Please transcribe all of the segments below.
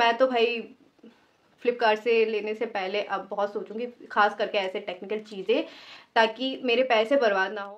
मैं तो भाई फ्लिपकार्ट से लेने से पहले अब बहुत सोचूंगी खास करके ऐसे टेक्निकल चीज़ें ताकि मेरे पैसे बर्बाद ना हो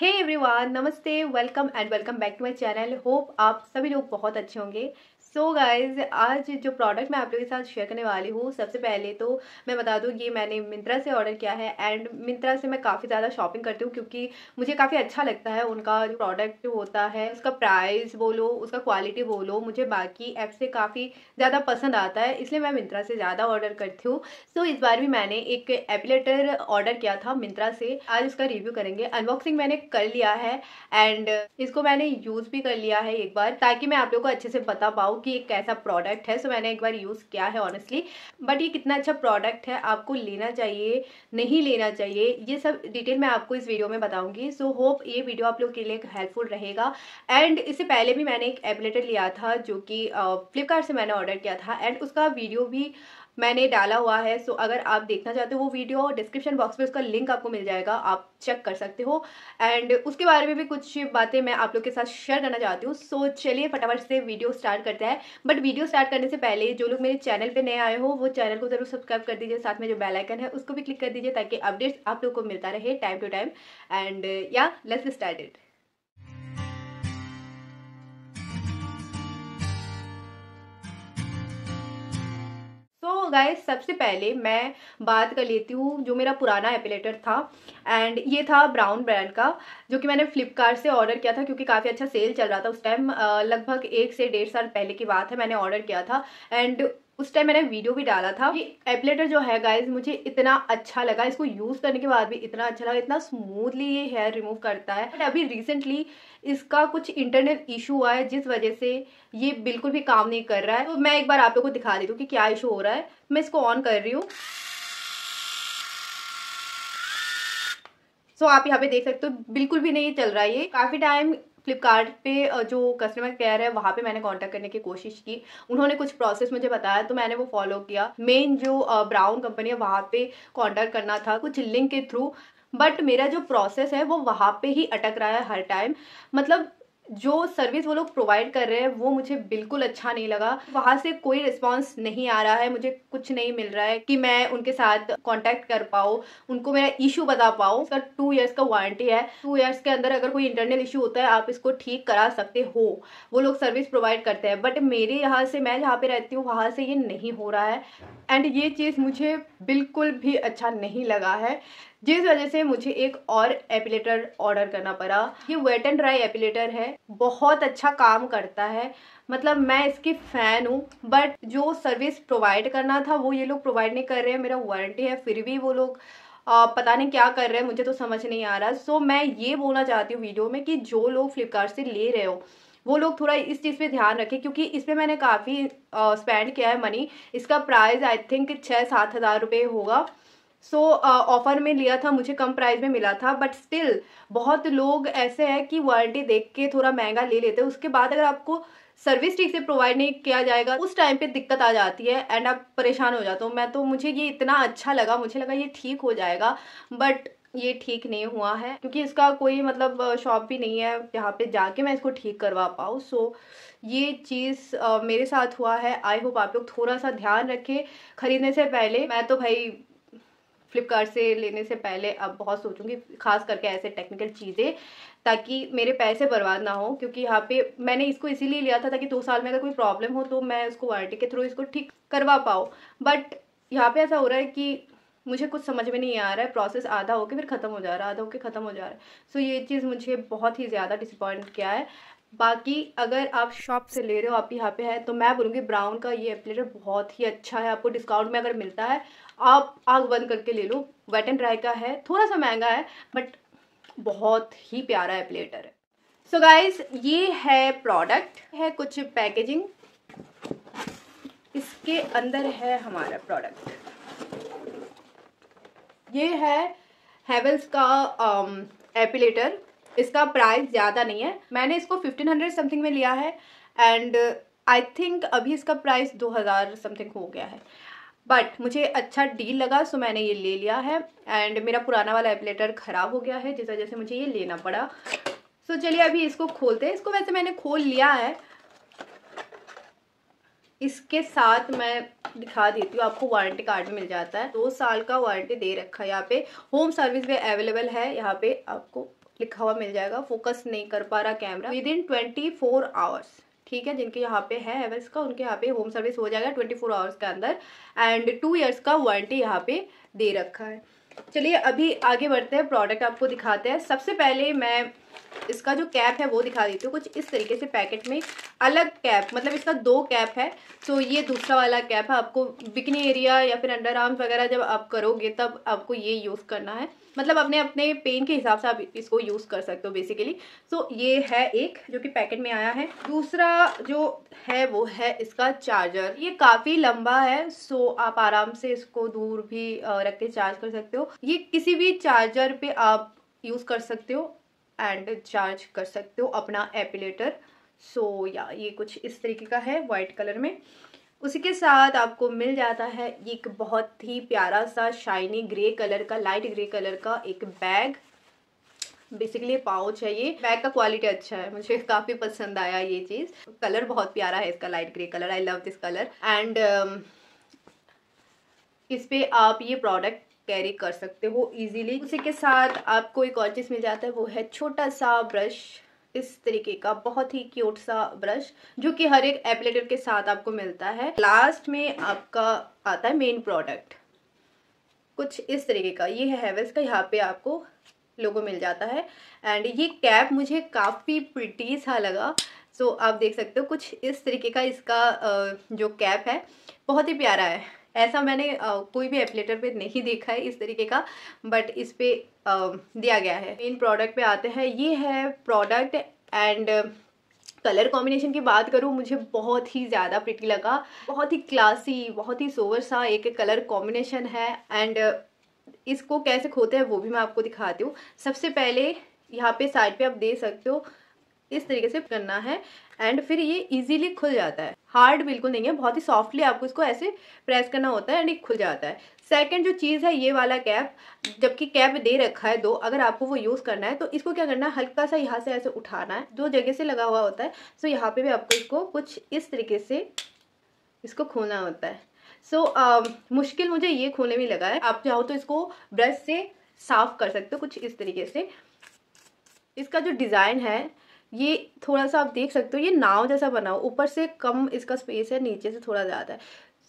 हे एवरीवन नमस्ते welcome and welcome back to my channel hope आप सभी लोग बहुत अच्छे होंगे सो so गाइज आज जो प्रोडक्ट मैं आप लोगों के साथ शेयर करने वाली हूँ सबसे पहले तो मैं बता दूँ ये मैंने मिंत्रा से ऑर्डर किया है एंड मिंत्रा से मैं काफ़ी ज़्यादा शॉपिंग करती हूँ क्योंकि मुझे काफ़ी अच्छा लगता है उनका जो प्रोडक्ट होता है उसका प्राइस बोलो उसका क्वालिटी बोलो मुझे बाकी ऐप से काफ़ी ज़्यादा पसंद आता है इसलिए मैं मिंत्रा से ज़्यादा ऑर्डर करती हूँ सो so इस बार भी मैंने एक एपिलेटर ऑर्डर किया था मिंत्रा से आज उसका रिव्यू करेंगे अनबॉक्सिंग मैंने कर लिया है एंड इसको मैंने यूज़ भी कर लिया है एक बार ताकि मैं आप लोग को अच्छे से बता पाऊँ कि ये कैसा प्रोडक्ट है सो मैंने एक बार यूज़ किया है ऑनेस्टली बट ये कितना अच्छा प्रोडक्ट है आपको लेना चाहिए नहीं लेना चाहिए ये सब डिटेल मैं आपको इस वीडियो में बताऊँगी सो होप ये वीडियो आप लोग के लिए हेल्पफुल रहेगा एंड इससे पहले भी मैंने एक एपलेटर लिया था जो कि फ्लिपकार्ट से मैंने ऑर्डर किया था एंड उसका वीडियो भी मैंने डाला हुआ है सो अगर आप देखना चाहते हो वो वीडियो डिस्क्रिप्शन बॉक्स में उसका लिंक आपको मिल जाएगा आप चेक कर सकते हो एंड उसके बारे में भी कुछ बातें मैं आप लोग के साथ शेयर करना चाहती हूँ सो चलिए फटाफट से वीडियो स्टार्ट करते हैं बट वीडियो स्टार्ट करने से पहले जो लोग मेरे चैनल पर नए आए हो वो चैनल को जरूर सब्सक्राइब कर दीजिए साथ में जो बेलाइकन है उसको भी क्लिक कर दीजिए ताकि अपडेट्स आप लोग को मिलता रहे टाइम टू टाइम एंड या लेट्स स्टार्ट इट गाय सबसे पहले मैं बात कर लेती हूँ जो मेरा पुराना एपिलेटर था एंड ये था ब्राउन ब्रांड का जो कि मैंने फ्लिपकार्ट से ऑर्डर किया था क्योंकि काफ़ी अच्छा सेल चल रहा था उस टाइम लगभग एक से डेढ़ साल पहले की बात है मैंने ऑर्डर किया था एंड उस टाइम मैंने वीडियो भी डाला था ये एपलेटर जो है गाइज मुझे इतना अच्छा लगा इसको यूज़ करने के बाद भी इतना अच्छा लगा इतना स्मूथली ये हेयर रिमूव करता है बट अभी रिसेंटली इसका कुछ इंटरनल इशू आया जिस वजह से ये बिल्कुल भी काम नहीं कर रहा है तो मैं एक बार आप लोग को दिखा देती हूँ कि क्या इशू हो रहा है मैं इसको ऑन कर रही हूँ सो so, आप यहाँ पे देख सकते हो बिल्कुल भी नहीं चल रहा है ये काफ़ी टाइम फ्लिपकार्ट पे जो कस्टमर केयर है वहाँ पे मैंने कांटेक्ट करने की कोशिश की उन्होंने कुछ प्रोसेस मुझे बताया तो मैंने वो फॉलो किया मेन जो ब्राउन कंपनी है वहाँ पे कांटेक्ट करना था कुछ लिंक के थ्रू बट मेरा जो प्रोसेस है वो वहाँ पे ही अटक रहा है हर टाइम मतलब जो सर्विस वो लोग प्रोवाइड कर रहे हैं वो मुझे बिल्कुल अच्छा नहीं लगा वहाँ से कोई रिस्पॉन्स नहीं आ रहा है मुझे कुछ नहीं मिल रहा है कि मैं उनके साथ कांटेक्ट कर पाऊँ उनको मेरा इशू बता पाऊँ सर टू इयर्स का वारंटी है टू इयर्स के अंदर अगर कोई इंटरनल इशू होता है आप इसको ठीक करा सकते हो वो लोग सर्विस प्रोवाइड करते हैं बट मेरे यहाँ से मैं जहाँ पर रहती हूँ वहाँ से ये नहीं हो रहा है एंड ये चीज़ मुझे बिल्कुल भी अच्छा नहीं लगा है जिस वजह से मुझे एक और एपिलेटर ऑर्डर करना पड़ा ये वेट एंड ड्राई एपिलेटर है बहुत अच्छा काम करता है मतलब मैं इसकी फ़ैन हूँ बट जो सर्विस प्रोवाइड करना था वो ये लोग प्रोवाइड नहीं कर रहे हैं मेरा वारंटी है फिर भी वो लोग आ, पता नहीं क्या कर रहे हैं मुझे तो समझ नहीं आ रहा सो मैं ये बोलना चाहती हूँ वीडियो में कि जो लोग फ्लिपकार्ट से ले रहे हो वो लोग थोड़ा इस चीज़ पे ध्यान रखें क्योंकि इस पर मैंने काफ़ी स्पेंड किया है मनी इसका प्राइस आई थिंक छः सात हज़ार रुपये होगा सो so, ऑफ़र uh, में लिया था मुझे कम प्राइस में मिला था बट स्टिल बहुत लोग ऐसे हैं कि वारंटी देख के थोड़ा महंगा ले लेते हैं उसके बाद अगर आपको सर्विस ठीक से प्रोवाइड नहीं किया जाएगा उस टाइम पे दिक्कत आ जाती है एंड आप परेशान हो जाते हो मैं तो मुझे ये इतना अच्छा लगा मुझे लगा ये ठीक हो जाएगा बट ये ठीक नहीं हुआ है क्योंकि इसका कोई मतलब शॉप uh, भी नहीं है जहाँ पे जाके मैं इसको ठीक करवा पाऊँ सो ये चीज़ uh, मेरे साथ हुआ है आई होप आप लोग थोड़ा सा ध्यान रखें खरीदने से पहले मैं तो भाई फ्लिपकार्ट से लेने से पहले अब बहुत सोचूंगी खास करके ऐसे टेक्निकल चीज़ें ताकि मेरे पैसे बर्बाद ना हो क्योंकि यहाँ पे मैंने इसको इसीलिए लिया था ताकि दो साल में अगर कोई प्रॉब्लम हो तो मैं उसको वारंटी के थ्रू इसको ठीक करवा पाओ बट यहाँ पे ऐसा हो रहा है कि मुझे कुछ समझ में नहीं आ रहा है प्रोसेस आधा होके फिर ख़त्म हो जा रहा है आधा होके ख़त्म हो जा रहा है सो so, ये चीज़ मुझे बहुत ही ज़्यादा डिसअपॉइंट किया है बाकी अगर आप शॉप से ले रहे हो आप यहाँ पे है तो मैं बोलूँगी ब्राउन का ये एप्लेटर बहुत ही अच्छा है आपको डिस्काउंट में अगर मिलता है आप आग बंद करके ले लो वेट एंड ड्राई का है थोड़ा सा महंगा है बट बहुत ही प्यारा एप्लेटर है सो so गाइज ये है प्रोडक्ट है कुछ पैकेजिंग इसके अंदर है हमारा प्रोडक्ट ये है हैवेल्स का एपिलेटर um, इसका प्राइस ज़्यादा नहीं है मैंने इसको फिफ्टीन हंड्रेड समथिंग में लिया है एंड आई थिंक अभी इसका प्राइस दो हज़ार समथिंग हो गया है बट मुझे अच्छा डील लगा सो मैंने ये ले लिया है एंड मेरा पुराना वाला एपलेटर ख़राब हो गया है जिस वजह से मुझे ये लेना पड़ा सो so, चलिए अभी इसको खोलते हैं इसको वैसे मैंने खोल लिया है इसके साथ मैं दिखा देती हूँ आपको वारंटी कार्ड मिल जाता है दो साल का वारंटी दे रखा है यहाँ पे होम सर्विस भी अवेलेबल है यहाँ पे आपको लिखा हुआ मिल जाएगा फोकस नहीं कर पा रहा camera within twenty four hours ठीक है जिनके यहाँ पे है एवेल्स का उनके यहाँ पे होम सर्विस हो जाएगा ट्वेंटी फोर आवर्स के अंदर एंड टू ईयर्स का वारंटी यहाँ पे दे रखा है चलिए अभी आगे बढ़ते हैं प्रोडक्ट आपको दिखाते हैं सबसे पहले मैं इसका जो कैप है वो दिखा देती हूँ कुछ इस तरीके से पैकेट में अलग कैप मतलब इसका दो कैप है सो तो ये दूसरा वाला कैप है आपको बिकनी एरिया या फिर अंडर आर्म्स वगैरह जब आप करोगे तब आपको ये यूज़ करना है मतलब अपने अपने पेन के हिसाब से आप इसको यूज़ कर सकते हो बेसिकली सो तो ये है एक जो कि पैकेट में आया है दूसरा जो है वो है इसका चार्जर ये काफ़ी लंबा है सो आप आराम से इसको दूर भी रख के चार्ज कर सकते हो ये किसी भी चार्जर पे आप यूज़ कर सकते हो एंड चार्ज कर सकते हो अपना एपिलेटर सो so, या ये कुछ इस तरीके का है वाइट कलर में उसी के साथ आपको मिल जाता है एक बहुत ही प्यारा सा शाइनी ग्रे कलर का लाइट ग्रे कलर का एक बैग बेसिकली पाउच है ये बैग का क्वालिटी अच्छा है मुझे काफ़ी पसंद आया ये चीज़ कलर बहुत प्यारा है इसका light grey colour I love this colour and इस पर आप ये प्रोडक्ट कैरी कर सकते हो इजीली उसी के साथ आपको एक और चीज़ मिल जाता है वो है छोटा सा ब्रश इस तरीके का बहुत ही क्यूट सा ब्रश जो कि हर एक एप्लेटर के साथ आपको मिलता है लास्ट में आपका आता है मेन प्रोडक्ट कुछ इस तरीके का ये है का यहाँ पे आपको लोगो मिल जाता है एंड ये कैप मुझे काफ़ी प्रिटी सा लगा सो so, आप देख सकते हो कुछ इस तरीके का इसका जो कैप है बहुत ही प्यारा है ऐसा मैंने कोई भी एप्लेटर पे नहीं देखा है इस तरीके का बट इस पर दिया गया है इन प्रोडक्ट पे आते हैं ये है प्रोडक्ट एंड कलर कॉम्बिनेशन की बात करूँ मुझे बहुत ही ज़्यादा प्रिटी लगा बहुत ही क्लासी बहुत ही सोवर सा एक कलर कॉम्बिनेशन है एंड इसको कैसे खोते हैं वो भी मैं आपको दिखाती हूँ सबसे पहले यहाँ पे साइड पे आप दे सकते हो इस तरीके से करना है एंड फिर ये इजीली खुल जाता है हार्ड बिल्कुल नहीं है बहुत ही सॉफ्टली आपको इसको ऐसे प्रेस करना होता है एंड ये खुल जाता है सेकंड जो चीज़ है ये वाला कैप जबकि कैप दे रखा है दो अगर आपको वो यूज़ करना है तो इसको क्या करना है हल्का सा यहाँ से ऐसे उठाना है जो जगह से लगा हुआ होता है सो तो यहाँ पर भी आपको इसको कुछ इस तरीके से इसको खोलना होता है सो so, uh, मुश्किल मुझे ये खोने में लगा है आप चाहो तो इसको ब्रश से साफ कर सकते हो कुछ इस तरीके से इसका जो डिज़ाइन है ये थोड़ा सा आप देख सकते हो ये नाव जैसा बना हो ऊपर से कम इसका स्पेस है नीचे से थोड़ा ज़्यादा है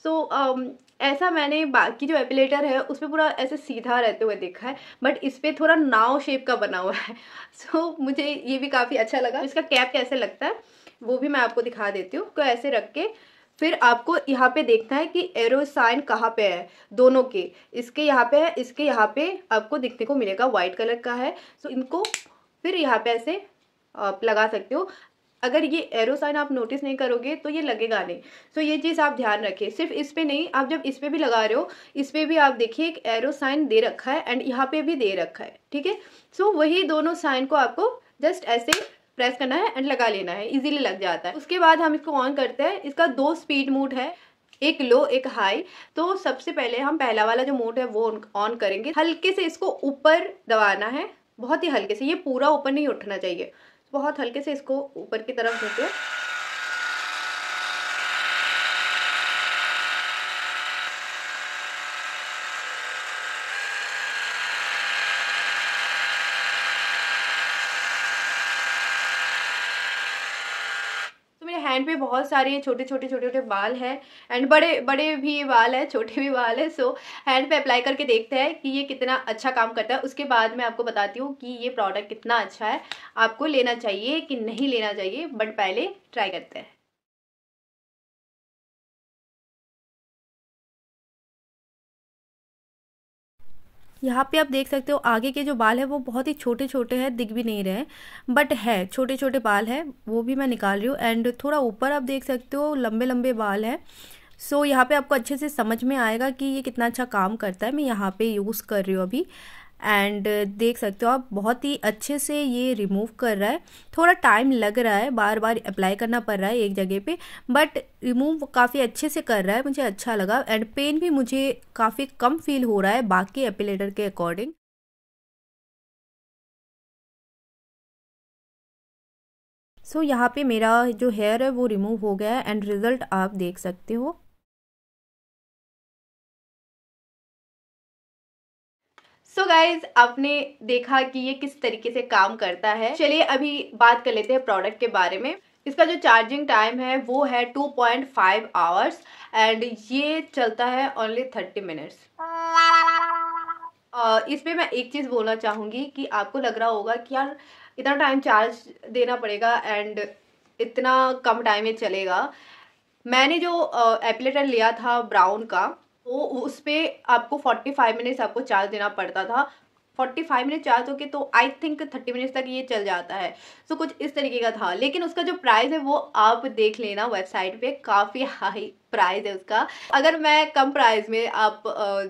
सो so, um, ऐसा मैंने बाकी जो एपिलेटर है उस पर पूरा ऐसे सीधा रहते हुए देखा है बट इस पर थोड़ा नाव शेप का बना हुआ है सो so, मुझे ये भी काफ़ी अच्छा लगा तो इसका कैप कैसे लगता है वो भी मैं आपको दिखा देती हूँ को तो ऐसे रख के फिर आपको यहाँ पे देखना है कि एरो साइन कहाँ पे है दोनों के इसके यहाँ पे है इसके यहाँ पे आपको दिखने को मिलेगा वाइट कलर का है सो so, इनको फिर यहाँ पे ऐसे आप लगा सकते हो अगर ये एरो साइन आप नोटिस नहीं करोगे तो ये लगेगा नहीं सो so, ये चीज़ आप ध्यान रखिए सिर्फ इस पर नहीं आप जब इस पर भी लगा रहे हो इस पर भी आप देखिए एक एरो साइन दे रखा है एंड यहाँ पे भी दे रखा है ठीक है सो वही दोनों साइन को आपको जस्ट ऐसे प्रेस करना है एंड लगा लेना है इजीली लग जाता है उसके बाद हम इसको ऑन करते हैं इसका दो स्पीड मूड है एक लो एक हाई तो सबसे पहले हम पहला वाला जो मूड है वो ऑन करेंगे हल्के से इसको ऊपर दबाना है बहुत ही हल्के से ये पूरा ऊपर नहीं उठना चाहिए बहुत हल्के से इसको ऊपर की तरफ हैं बहुत सारे छोटे छोटे छोटे छोटे बाल हैं एंड बड़े बड़े भी बाल हैं छोटे भी बाल हैं सो हैंड पे अप्लाई करके देखते हैं कि ये कितना अच्छा काम करता है उसके बाद मैं आपको बताती हूँ कि ये प्रोडक्ट कितना अच्छा है आपको लेना चाहिए कि नहीं लेना चाहिए बट पहले ट्राई करते हैं यहाँ पे आप देख सकते हो आगे के जो बाल है वो बहुत ही छोटे छोटे हैं दिख भी नहीं रहे बट है छोटे छोटे बाल है वो भी मैं निकाल रही हूँ एंड थोड़ा ऊपर आप देख सकते हो लंबे लंबे बाल हैं सो so, यहाँ पे आपको अच्छे से समझ में आएगा कि ये कितना अच्छा काम करता है मैं यहाँ पे यूज़ कर रही हूँ अभी एंड uh, देख सकते हो आप बहुत ही अच्छे से ये रिमूव कर रहा है थोड़ा टाइम लग रहा है बार बार अप्लाई करना पड़ रहा है एक जगह पे बट रिमूव काफ़ी अच्छे से कर रहा है मुझे अच्छा लगा एंड पेन भी मुझे काफ़ी कम फील हो रहा है बाकी एपिलेटर के अकॉर्डिंग सो so, यहाँ पे मेरा जो हेयर है वो रिमूव हो गया है एंड रिज़ल्ट आप देख सकते हो सो so गाइज आपने देखा कि ये किस तरीके से काम करता है चलिए अभी बात कर लेते हैं प्रोडक्ट के बारे में इसका जो चार्जिंग टाइम है वो है 2.5 पॉइंट आवर्स एंड ये चलता है ओनली 30 मिनट्स इस पर मैं एक चीज़ बोलना चाहूँगी कि आपको लग रहा होगा कि यार इतना टाइम चार्ज देना पड़ेगा एंड इतना कम टाइम में चलेगा मैंने जो एपलेटर लिया था ब्राउन का वो तो उस पर आपको फोर्टी फाइव मिनट्स आपको चार्ज देना पड़ता था फोर्टी फाइव मिनट चार्ज हो तो आई थिंक थर्टी मिनट्स तक ये चल जाता है सो तो so, कुछ इस तरीके का था लेकिन उसका जो प्राइस है वो आप देख लेना वेबसाइट पे काफ़ी हाई प्राइस है उसका अगर मैं कम प्राइस में आप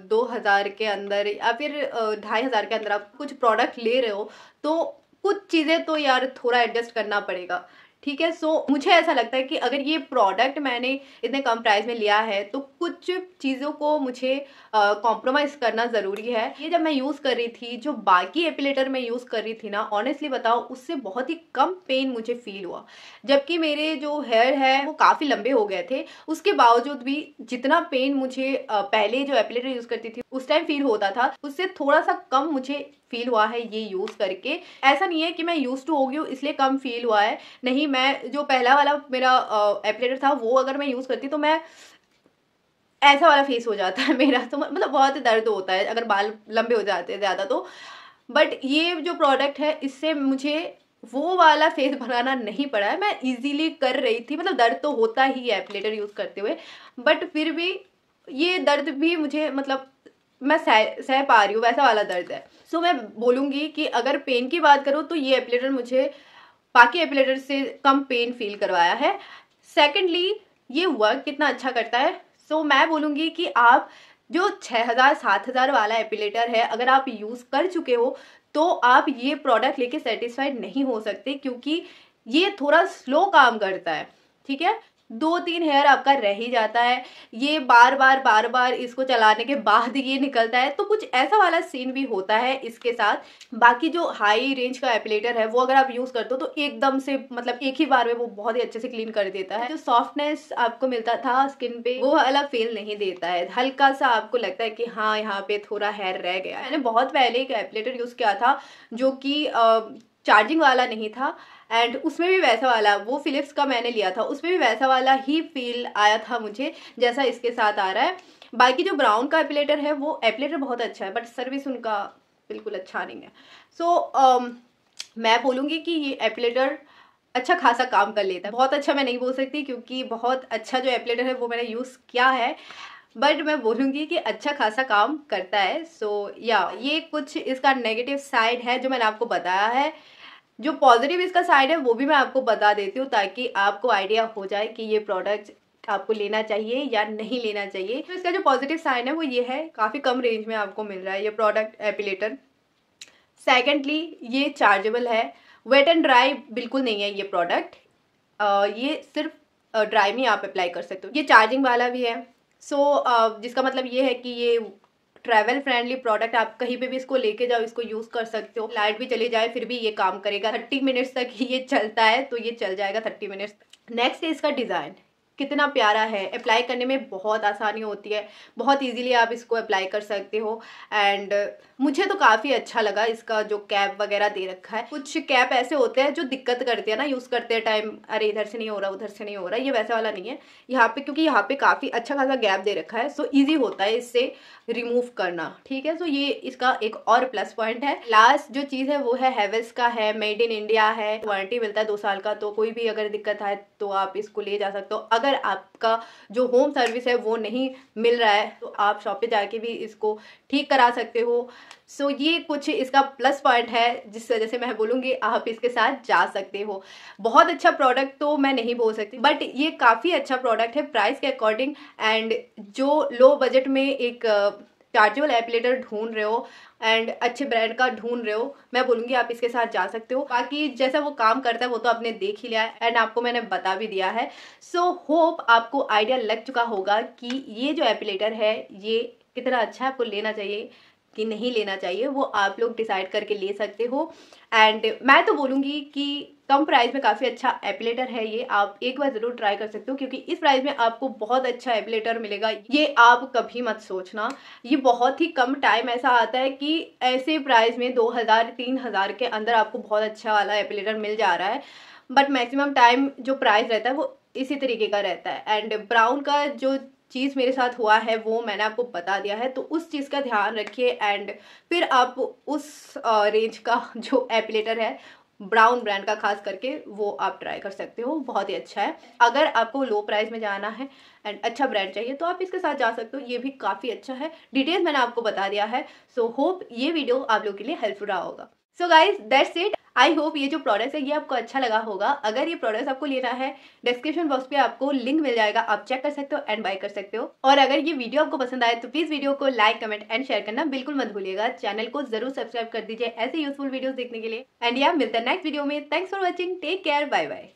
दो हज़ार के अंदर या फिर ढाई हज़ार के अंदर आप कुछ प्रोडक्ट ले रहे हो तो कुछ चीज़ें तो यार थोड़ा एडजस्ट करना पड़ेगा ठीक है सो so, मुझे ऐसा लगता है कि अगर ये प्रोडक्ट मैंने इतने कम प्राइस में लिया है तो कुछ चीज़ों को मुझे कॉम्प्रोमाइज़ करना ज़रूरी है ये जब मैं यूज़ कर रही थी जो बाकी एपिलेटर मैं यूज़ कर रही थी ना ऑनेस्टली बताओ उससे बहुत ही कम पेन मुझे फील हुआ जबकि मेरे जो हेयर है वो काफ़ी लंबे हो गए थे उसके बावजूद भी जितना पेन मुझे पहले जो एपिलेटर यूज़ करती थी उस टाइम फील होता था उससे थोड़ा सा कम मुझे फील हुआ है ये यूज़ करके ऐसा नहीं है कि मैं यूज़ टू हो गई हूँ इसलिए कम फील हुआ है नहीं मैं जो पहला वाला मेरा एपलेटर था वो अगर मैं यूज़ करती तो मैं ऐसा वाला फेस हो जाता है मेरा तो मतलब बहुत दर्द होता है अगर बाल लंबे हो जाते हैं ज़्यादा तो बट ये जो प्रोडक्ट है इससे मुझे वो वाला फेस बनाना नहीं पड़ा है मैं इजीली कर रही थी मतलब दर्द तो होता ही है एपलेटर यूज़ करते हुए बट फिर भी ये दर्द भी मुझे मतलब मैं सह सह पा रही हूँ वैसा वाला दर्द है सो so, मैं बोलूँगी कि अगर पेन की बात करूँ तो ये एपिलेटर मुझे बाकी एपलेटर से कम पेन फील करवाया है सेकेंडली ये वर्क कितना अच्छा करता है सो so, मैं बोलूँगी कि आप जो 6000 7000 वाला एपिलेटर है अगर आप यूज़ कर चुके हो तो आप ये प्रोडक्ट लेके सेटिस्फाइड नहीं हो सकते क्योंकि ये थोड़ा स्लो काम करता है ठीक है दो तीन हेयर आपका रह ही जाता है ये बार बार बार बार इसको चलाने के बाद ये निकलता है तो कुछ ऐसा वाला सीन भी होता है इसके साथ बाकी जो हाई रेंज का एपिलेटर है वो अगर आप यूज़ करते हो तो एकदम से मतलब एक ही बार में वो बहुत ही अच्छे से क्लीन कर देता है जो सॉफ्टनेस आपको मिलता था स्किन पे वो अलग फील नहीं देता है हल्का सा आपको लगता है कि हाँ यहाँ पे थोड़ा हेयर रह गया मैंने बहुत पहले एक एपिलेटर यूज़ किया था जो कि चार्जिंग वाला नहीं था एंड उसमें भी वैसा वाला वो फ़िलिप्स का मैंने लिया था उसमें भी वैसा वाला ही फील आया था मुझे जैसा इसके साथ आ रहा है बाकी जो ब्राउन का एपिलेटर है वो एपिलेटर बहुत अच्छा है बट सर्विस उनका बिल्कुल अच्छा नहीं है सो so, um, मैं बोलूँगी कि ये एपिलेटर अच्छा खासा काम कर लेता है बहुत अच्छा मैं नहीं बोल सकती क्योंकि बहुत अच्छा जो एप्लेटर है वो मैंने यूज़ किया है बट मैं बोलूँगी कि अच्छा खासा काम करता है सो so, या yeah, ये कुछ इसका नेगेटिव साइड है जो मैंने आपको बताया है जो पॉजिटिव इसका साइड है वो भी मैं आपको बता देती हूँ ताकि आपको आइडिया हो जाए कि ये प्रोडक्ट आपको लेना चाहिए या नहीं लेना चाहिए तो इसका जो पॉजिटिव साइन है वो ये है काफ़ी कम रेंज में आपको मिल रहा है ये प्रोडक्ट एपिलेटर सेकेंडली ये चार्जेबल है वेट एंड ड्राई बिल्कुल नहीं है ये प्रोडक्ट ये सिर्फ ड्राई में आप अप्लाई कर सकते हो ये चार्जिंग वाला भी है सो so, uh, जिसका मतलब ये है कि ये ट्रैवल फ्रेंडली प्रोडक्ट आप कहीं पे भी इसको लेके जाओ इसको यूज़ कर सकते हो लाइट भी चली जाए फिर भी ये काम करेगा थर्टी मिनट्स तक ये चलता है तो ये चल जाएगा थर्टी मिनट्स नेक्स्ट है इसका डिज़ाइन कितना प्यारा है अप्लाई करने में बहुत आसानी होती है बहुत इजीली आप इसको अप्लाई कर सकते हो एंड मुझे तो काफ़ी अच्छा लगा इसका जो कैप वगैरह दे रखा है कुछ कैप ऐसे होते हैं जो दिक्कत करते हैं ना यूज़ करते टाइम अरे इधर से नहीं हो रहा उधर से नहीं हो रहा ये वैसा वाला नहीं है यहाँ पे क्योंकि यहाँ पे काफ़ी अच्छा खासा गैप दे रखा है सो ईजी होता है इससे रिमूव करना ठीक है सो ये इसका एक और प्लस पॉइंट है लास्ट जो चीज़ है वो है हैवेल्स का है मेड इन इंडिया है वारंटी मिलता है दो साल का तो कोई भी अगर दिक्कत आए तो आप इसको ले जा सकते हो अगर अगर आपका जो होम सर्विस है वो नहीं मिल रहा है तो आप शॉप पे जाके भी इसको ठीक करा सकते हो सो so, ये कुछ इसका प्लस पॉइंट है जिस वजह से मैं बोलूँगी आप इसके साथ जा सकते हो बहुत अच्छा प्रोडक्ट तो मैं नहीं बोल सकती बट ये काफ़ी अच्छा प्रोडक्ट है प्राइस के अकॉर्डिंग एंड जो लो बजट में एक चार्जेबल एपिलेटर ढूंढ रहे हो एंड अच्छे ब्रांड का ढूंढ रहे हो मैं बोलूँगी आप इसके साथ जा सकते हो बाकी जैसा वो काम करता है वो तो आपने देख ही लिया है एंड आपको मैंने बता भी दिया है सो so, होप आपको आइडिया लग चुका होगा कि ये जो एपिलेटर है ये कितना अच्छा है आपको लेना चाहिए कि नहीं लेना चाहिए वो आप लोग डिसाइड करके ले सकते हो एंड मैं तो बोलूँगी कि कम प्राइस में काफ़ी अच्छा एपलेटर है ये आप एक बार ज़रूर ट्राई कर सकते हो क्योंकि इस प्राइस में आपको बहुत अच्छा एपलेटर मिलेगा ये आप कभी मत सोचना ये बहुत ही कम टाइम ऐसा आता है कि ऐसे प्राइस में तीन हज़ार के अंदर आपको बहुत अच्छा वाला एपलेटर मिल जा रहा है बट मैक्सिमम टाइम जो प्राइस रहता है वो इसी तरीके का रहता है एंड ब्राउन का जो चीज़ मेरे साथ हुआ है वो मैंने आपको बता दिया है तो उस चीज़ का ध्यान रखिए एंड फिर आप उस रेंज का जो एपिलेटर है ब्राउन ब्रांड का खास करके वो आप ट्राई कर सकते हो बहुत ही अच्छा है अगर आपको लो प्राइस में जाना है एंड अच्छा ब्रांड चाहिए तो आप इसके साथ जा सकते हो ये भी काफ़ी अच्छा है डिटेल मैंने आपको बता दिया है सो so, होप ये वीडियो आप लोग के लिए हेल्पफुल रहा होगा so guys that's it I hope ये जो प्रोडक्ट है ये आपको अच्छा लगा होगा अगर ये प्रोडक्ट आपको लेना है डिस्क्रिप्शन बॉक्स पे आपको लिंक मिल जाएगा आप चेक कर सकते हो एंड बाय कर सकते हो और अगर ये वीडियो आपको पसंद आए तो प्लीज वीडियो को लाइक कमेंट एंड शेयर करना बिल्कुल मत भूलिएगा चैनल को जरूर सब्सक्राइब कर दीजिए ऐसे यूजफुल वीडियो देखने के लिए एंड या मिलता है नेक्स्ट वीडियो में thanks for watching take care bye bye